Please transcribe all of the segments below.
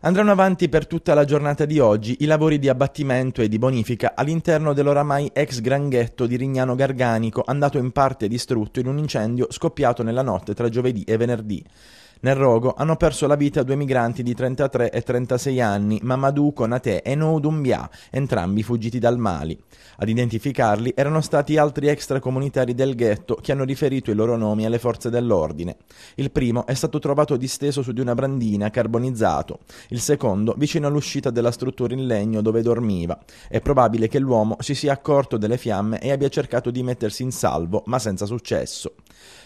Andranno avanti per tutta la giornata di oggi i lavori di abbattimento e di bonifica all'interno dell'oramai ex granghetto di Rignano Garganico, andato in parte distrutto in un incendio scoppiato nella notte tra giovedì e venerdì. Nel rogo hanno perso la vita due migranti di 33 e 36 anni, Mamadou Konate e Noudou entrambi fuggiti dal Mali. Ad identificarli erano stati altri extracomunitari del ghetto che hanno riferito i loro nomi alle forze dell'ordine. Il primo è stato trovato disteso su di una brandina carbonizzato, il secondo vicino all'uscita della struttura in legno dove dormiva. È probabile che l'uomo si sia accorto delle fiamme e abbia cercato di mettersi in salvo, ma senza successo.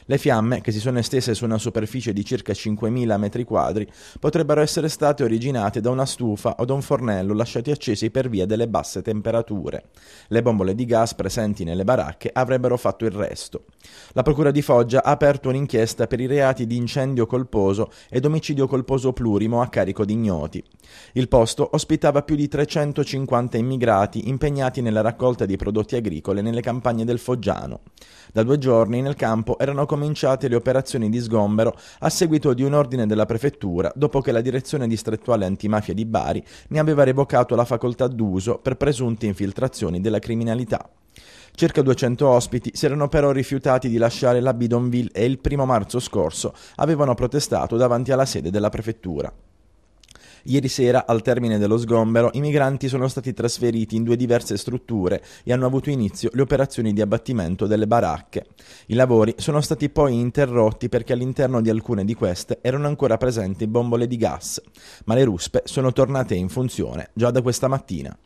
Le fiamme, che si sono estese su una superficie di circa 5.000 metri quadri, potrebbero essere state originate da una stufa o da un fornello lasciati accesi per via delle basse temperature. Le bombole di gas presenti nelle baracche avrebbero fatto il resto. La Procura di Foggia ha aperto un'inchiesta per i reati di incendio colposo ed omicidio colposo plurimo a carico di ignoti. Il posto ospitava più di 350 immigrati impegnati nella raccolta di prodotti agricoli nelle campagne del Foggiano. Da due giorni nel campo erano cominciate le operazioni di sgombero a seguito di un ordine della prefettura dopo che la direzione distrettuale antimafia di Bari ne aveva revocato la facoltà d'uso per presunte infiltrazioni della criminalità. Circa 200 ospiti si erano però rifiutati di lasciare la Bidonville e il primo marzo scorso avevano protestato davanti alla sede della prefettura. Ieri sera, al termine dello sgombero, i migranti sono stati trasferiti in due diverse strutture e hanno avuto inizio le operazioni di abbattimento delle baracche. I lavori sono stati poi interrotti perché all'interno di alcune di queste erano ancora presenti bombole di gas, ma le ruspe sono tornate in funzione già da questa mattina.